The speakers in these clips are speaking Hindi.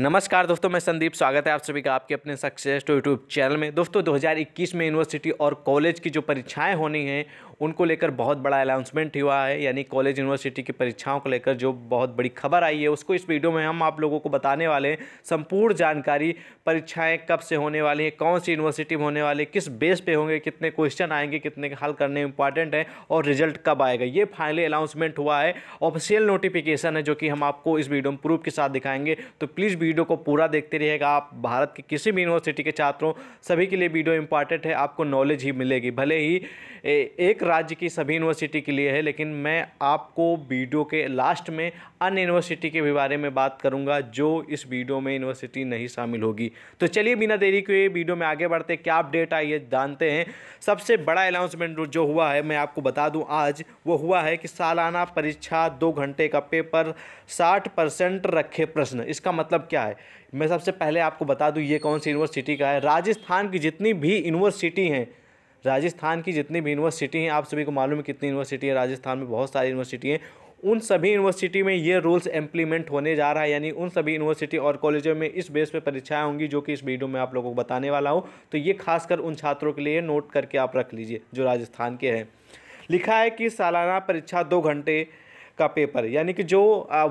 नमस्कार दोस्तों मैं संदीप स्वागत है आप सभी का आपके अपने सक्सेस टू यूट्यूब चैनल में दोस्तों 2021 में यूनिवर्सिटी और कॉलेज की जो परीक्षाएं होनी हैं उनको लेकर बहुत बड़ा अनाउंसमेंट हुआ है यानी कॉलेज यूनिवर्सिटी की परीक्षाओं को लेकर जो बहुत बड़ी खबर आई है उसको इस वीडियो में हम आप लोगों को बताने वाले हैं संपूर्ण जानकारी परीक्षाएँ कब से होने वाली हैं कौन सी यूनिवर्सिटी में होने वाली किस बेस पर होंगे कितने क्वेश्चन आएंगे कितने हल करने इंपॉर्टेंट हैं और रिजल्ट कब आएगा ये फाइनली अनाउंसमेंट हुआ है ऑफिशियल नोटिफिकेशन है जो कि हम आपको इस वीडियो में प्रूफ के साथ दिखाएंगे तो प्लीज़ वीडियो को पूरा देखते रहिएगा आप भारत के किसी भी यूनिवर्सिटी के छात्रों सभी के लिए वीडियो इंपॉर्टेंट है आपको नॉलेज ही मिलेगी भले ही एक राज्य की सभी यूनिवर्सिटी के लिए है लेकिन मैं आपको वीडियो के लास्ट में अन्य यूनिवर्सिटी के भी बारे में बात करूंगा जो इस वीडियो में यूनिवर्सिटी नहीं शामिल होगी तो चलिए बिना देरी के वीडियो में आगे बढ़ते क्या अपडेट आई है जानते हैं सबसे बड़ा अनाउंसमेंट जो हुआ है मैं आपको बता दूँ आज वो हुआ है कि सालाना परीक्षा दो घंटे का पेपर साठ परसेंट रखे प्रश्न इसका मतलब क्या है मैं सबसे पहले आपको बता दूँ ये कौन सी यूनिवर्सिटी का है राजस्थान की जितनी भी यूनिवर्सिटी हैं राजस्थान की जितनी भी यूनिवर्सिटी हैं आप सभी को मालूम है कितनी यूनिवर्सिटी है राजस्थान में बहुत सारी यूनिवर्सिटी हैं उन सभी यूनिवर्सिटी में ये रूल्स इम्प्लीमेंट होने जा रहा है यानी उन सभी यूनिवर्सिटी और कॉलेजों में इस बेस पे परीक्षाएं होंगी जो कि इस वीडियो में आप लोगों को बताने वाला हूँ तो ये खासकर उन छात्रों के लिए नोट करके आप रख लीजिए जो राजस्थान के हैं लिखा है कि सालाना परीक्षा दो घंटे का पेपर यानी कि जो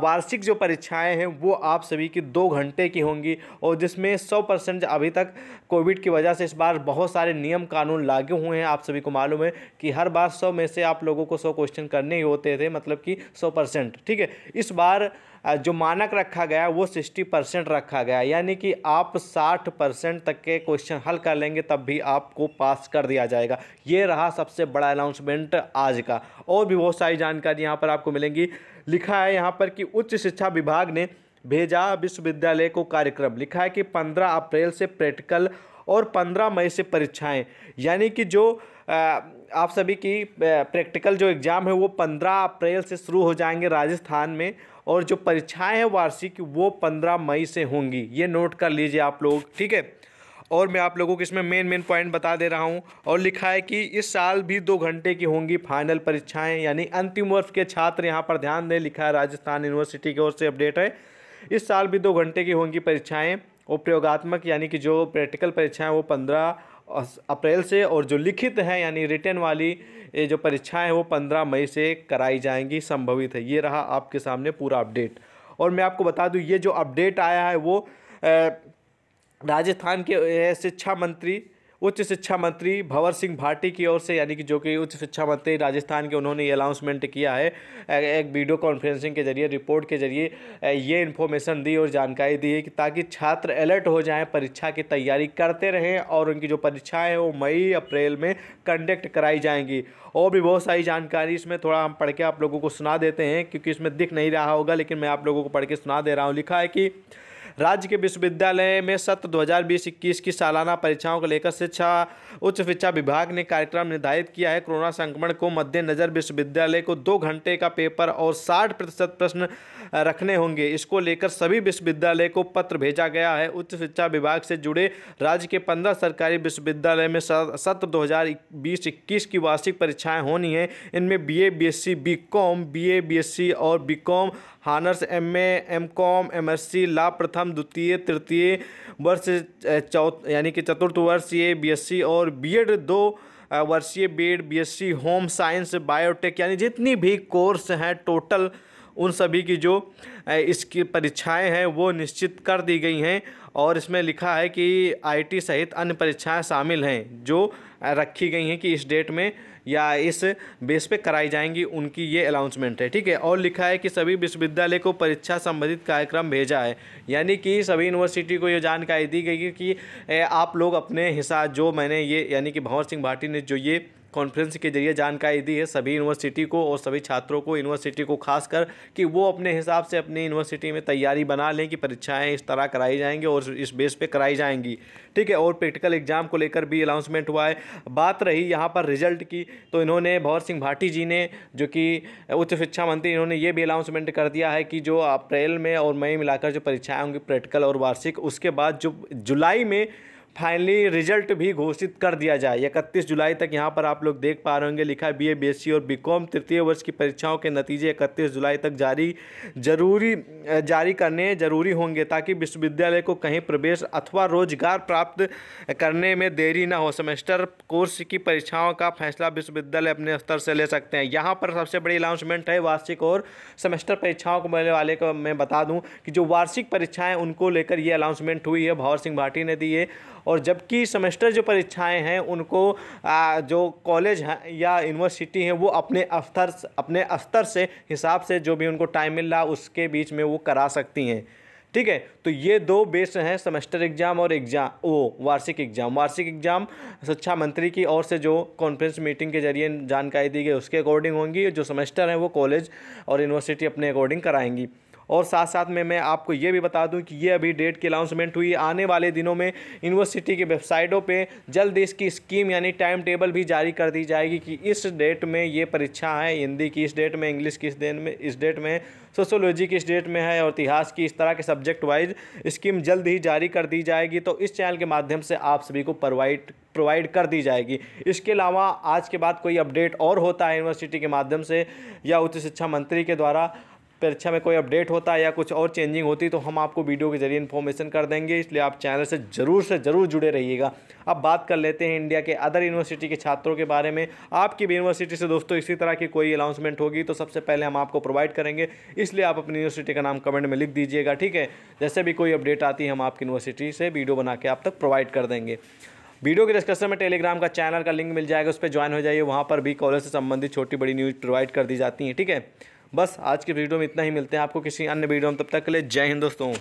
वार्षिक जो परीक्षाएं हैं वो आप सभी की दो घंटे की होंगी और जिसमें सौ परसेंट अभी तक कोविड की वजह से इस बार बहुत सारे नियम कानून लागू हुए हैं आप सभी को मालूम है कि हर बार सौ में से आप लोगों को सौ क्वेश्चन करने ही होते थे मतलब कि सौ परसेंट ठीक है इस बार जो मानक रखा गया वो सिक्सटी परसेंट रखा गया यानी कि आप साठ परसेंट तक के क्वेश्चन हल कर लेंगे तब भी आपको पास कर दिया जाएगा ये रहा सबसे बड़ा अनाउंसमेंट आज का और भी बहुत सारी जानकारी यहाँ पर आपको मिलेंगी जाएंगी लिखा है यहाँ पर कि उच्च शिक्षा विभाग ने भेजा विश्वविद्यालय को कार्यक्रम लिखा है कि पंद्रह अप्रैल से प्रैक्टिकल और पंद्रह मई से परीक्षाएं यानी कि जो आप सभी की प्रैक्टिकल जो एग्ज़ाम है वो पंद्रह अप्रैल से शुरू हो जाएंगे राजस्थान में और जो परीक्षाएं हैं वार्षिक वो पंद्रह मई से होंगी ये नोट कर लीजिए आप लोग ठीक है और मैं आप लोगों को इसमें मेन मेन पॉइंट बता दे रहा हूँ और लिखा है कि इस साल भी दो घंटे की होंगी फाइनल परीक्षाएँ यानी अंतिम वर्ष के छात्र यहाँ पर ध्यान दें लिखा है राजस्थान यूनिवर्सिटी की ओर से अपडेट है इस साल भी दो घंटे की होंगी परीक्षाएँ और प्रयोगात्मक यानी कि जो प्रैक्टिकल परीक्षाएँ वो पंद्रह अप्रैल से और जो लिखित है यानी रिटर्न वाली ये जो परीक्षाएं वो पंद्रह मई से कराई जाएंगी संभवित है ये रहा आपके सामने पूरा अपडेट और मैं आपको बता दूँ ये जो अपडेट आया है वो राजस्थान के शिक्षा मंत्री उच्च शिक्षा मंत्री भंवर सिंह भाटी की ओर से यानी कि जो कि उच्च शिक्षा मंत्री राजस्थान के उन्होंने ये अनाउंसमेंट किया है एक वीडियो कॉन्फ्रेंसिंग के जरिए रिपोर्ट के जरिए ये इन्फॉर्मेशन दी और जानकारी दी है कि ताकि छात्र अलर्ट हो जाएं परीक्षा की तैयारी करते रहें और उनकी जो परीक्षाएँ हैं वो मई अप्रैल में कंडक्ट कराई जाएंगी और भी बहुत सारी जानकारी इसमें थोड़ा हम पढ़ के आप लोगों को सुना देते हैं क्योंकि इसमें दिख नहीं रहा होगा लेकिन मैं आप लोगों को पढ़ के सुना दे रहा हूँ लिखा है कि राज्य के विश्वविद्यालय में सत्र बीस इक्कीस की सालाना परीक्षाओं को लेकर शिक्षा उच्च शिक्षा विभाग ने कार्यक्रम निर्धारित किया है कोरोना संक्रमण को मद्देनजर विश्वविद्यालय को दो घंटे का पेपर और साठ प्रतिशत प्रश्न रखने होंगे इसको लेकर सभी विश्वविद्यालय को पत्र भेजा गया है उच्च शिक्षा विभाग से जुड़े राज्य के पंद्रह सरकारी विश्वविद्यालय में सत्र दो हजार की वार्षिक परीक्षाएं होनी है इनमें B A B S C B com B A B S C और B com honours M A M com M S C लाभ प्रथम द्वितीय तृतीय वर्ष चौथ यानी कि चतुर्थ वर्ष ये बी एस सी और बी एड दो वर्षीय B Ed B S C home science biotech यानी जितनी भी कोर्स हैं टोटल उन सभी की जो इसकी परीक्षाएं हैं वो निश्चित कर दी गई हैं और इसमें लिखा है कि आईटी सहित अन्य परीक्षाएं शामिल हैं जो रखी गई हैं कि इस डेट में या इस बेस पे कराई जाएंगी उनकी ये अनाउंसमेंट है ठीक है और लिखा है कि सभी विश्वविद्यालय को परीक्षा संबंधित कार्यक्रम भेजा है यानी कि सभी यूनिवर्सिटी को ये जानकारी दी गई कि आप लोग अपने हिसाब जो मैंने ये यानी कि भंवर सिंह भाटी ने जो ये कॉन्फ्रेंस के जरिए जानकारी दी है सभी यूनिवर्सिटी को और सभी छात्रों को यूनिवर्सिटी को खासकर कि वो अपने हिसाब से अपनी यूनिवर्सिटी में तैयारी बना लें कि परीक्षाएं इस तरह कराई जाएंगी और इस बेस पे कराई जाएंगी ठीक है और प्रैक्टिकल एग्जाम को लेकर भी अनाउंसमेंट हुआ है बात रही यहाँ पर रिजल्ट की तो इन्होंने भंवर सिंह भाटी जी ने जो कि उच्च शिक्षा मंत्री इन्होंने ये भी अनाउंसमेंट कर दिया है कि जो अप्रैल में और मई मिलाकर जो परीक्षाएँ होंगी प्रैक्टिकल और वार्षिक उसके बाद जो जुलाई में फाइनली रिजल्ट भी घोषित कर दिया जाए इकतीस जुलाई तक यहाँ पर आप लोग देख पा रहे होंगे लिखा B A B S C और बी कॉम तृतीय वर्ष की परीक्षाओं के नतीजे इकतीस जुलाई तक जारी जरूरी जारी करने जरूरी होंगे ताकि विश्वविद्यालय को कहीं प्रवेश अथवा रोजगार प्राप्त करने में देरी ना हो सेमेस्टर कोर्स की परीक्षाओं का फैसला विश्वविद्यालय अपने स्तर से ले सकते हैं यहाँ पर सबसे बड़ी अनाउंसमेंट है वार्षिक और सेमेस्टर परीक्षाओं को मिलने वाले को मैं बता दूँ कि जो वार्षिक परीक्षाएँ उनको लेकर ये अनाउंसमेंट हुई है भावर सिंह भाटी ने दी है और जबकि सेमेस्टर जो परीक्षाएं हैं उनको आ, जो कॉलेज हैं या यूनिवर्सिटी हैं वो अपने स्तर अपने स्तर से हिसाब से जो भी उनको टाइम मिल रहा उसके बीच में वो करा सकती हैं ठीक है तो ये दो बेस हैं सेमेस्टर एग्जाम और एग्जाम वो वार्षिक एग्जाम वार्षिक एग्जाम शिक्षा मंत्री की ओर से जो कॉन्फ्रेंस मीटिंग के जरिए जानकारी दी गई उसके अकॉर्डिंग होंगी जो सेमेस्टर हैं वो कॉलेज और यूनिवर्सिटी अपने अकॉर्डिंग कराएंगी और साथ साथ में मैं आपको ये भी बता दूं कि ये अभी डेट की अनाउंसमेंट हुई आने वाले दिनों में यूनिवर्सिटी की वेबसाइटों पर जल्द इसकी स्कीम यानी टाइम टेबल भी जारी कर दी जाएगी कि इस डेट में ये परीक्षा है हिंदी की इस डेट में इंग्लिश की इस में इस डेट में सोशोलॉजी की इस डेट में है और इतिहास की इस तरह के सब्जेक्ट वाइज स्कीम जल्द ही जारी कर दी जाएगी तो इस चैनल के माध्यम से आप सभी को प्रोवाइड प्रोवाइड कर दी जाएगी इसके अलावा आज के बाद कोई अपडेट और होता है यूनिवर्सिटी के माध्यम से या उच्च शिक्षा मंत्री के द्वारा परीक्षा अच्छा में कोई अपडेट होता है या कुछ और चेंजिंग होती तो हम आपको वीडियो के जरिए इन्फॉर्मेशन कर देंगे इसलिए आप चैनल से ज़रूर से ज़रूर जुड़े रहिएगा अब बात कर लेते हैं इंडिया के अदर यूनिवर्सिटी के छात्रों के बारे में आपकी भी यूनिवर्सिटी से दोस्तों इसी तरह की कोई अनाउंसमेंट होगी तो सबसे पहले हम आपको प्रोवाइड करेंगे इसलिए आप अपनी यूनिवर्सिटी का नाम कमेंट में लिख दीजिएगा ठीक है जैसे भी कोई अपडेट आती है हम आपकी यूनिवर्सिटी से वीडियो बना के आप तक प्रोवाइड कर देंगे वीडियो के डिस्क्रिप्शन में टेलीग्राम का चैनल का लिंक मिल जाएगा उस पर ज्वाइन हो जाइए वहाँ पर भी कॉलेज से संबंधित छोटी बड़ी न्यूज़ प्रोवाइड कर दी जाती हैं ठीक है बस आज के वीडियो में इतना ही मिलते हैं आपको किसी अन्य वीडियो में तब तक के लिए जय हिंद दोस्तों